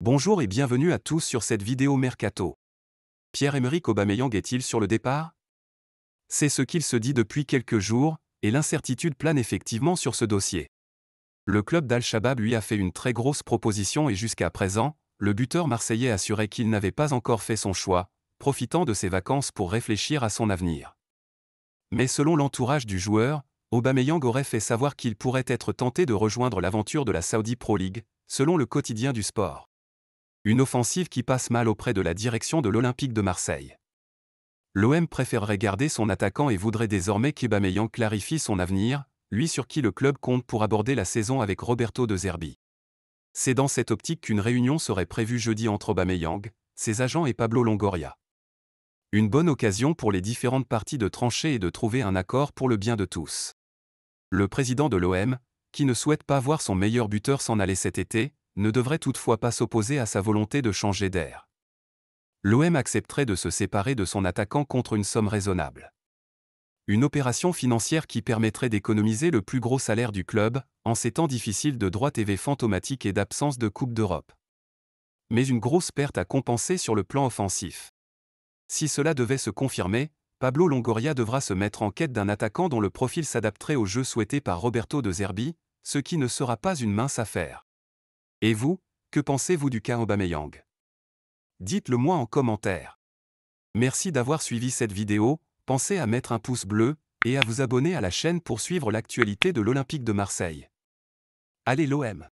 Bonjour et bienvenue à tous sur cette vidéo Mercato. Pierre-Emerick Aubameyang est-il sur le départ C'est ce qu'il se dit depuis quelques jours, et l'incertitude plane effectivement sur ce dossier. Le club d'Al-Shabaab lui a fait une très grosse proposition et jusqu'à présent, le buteur marseillais assurait qu'il n'avait pas encore fait son choix, profitant de ses vacances pour réfléchir à son avenir. Mais selon l'entourage du joueur, Aubameyang aurait fait savoir qu'il pourrait être tenté de rejoindre l'aventure de la Saudi Pro League, selon le quotidien du sport une offensive qui passe mal auprès de la direction de l'Olympique de Marseille. L'OM préférerait garder son attaquant et voudrait désormais qu'Ebameyang clarifie son avenir, lui sur qui le club compte pour aborder la saison avec Roberto de Zerbi. C'est dans cette optique qu'une réunion serait prévue jeudi entre Bameyang, ses agents et Pablo Longoria. Une bonne occasion pour les différentes parties de trancher et de trouver un accord pour le bien de tous. Le président de l'OM, qui ne souhaite pas voir son meilleur buteur s'en aller cet été, ne devrait toutefois pas s'opposer à sa volonté de changer d'air. L'OM accepterait de se séparer de son attaquant contre une somme raisonnable. Une opération financière qui permettrait d'économiser le plus gros salaire du club, en ces temps difficiles de droit TV fantomatique et d'absence de Coupe d'Europe. Mais une grosse perte à compenser sur le plan offensif. Si cela devait se confirmer, Pablo Longoria devra se mettre en quête d'un attaquant dont le profil s'adapterait au jeu souhaité par Roberto de Zerbi, ce qui ne sera pas une mince affaire. Et vous, que pensez-vous du cas Aubameyang Dites-le moi en commentaire. Merci d'avoir suivi cette vidéo, pensez à mettre un pouce bleu et à vous abonner à la chaîne pour suivre l'actualité de l'Olympique de Marseille. Allez l'OM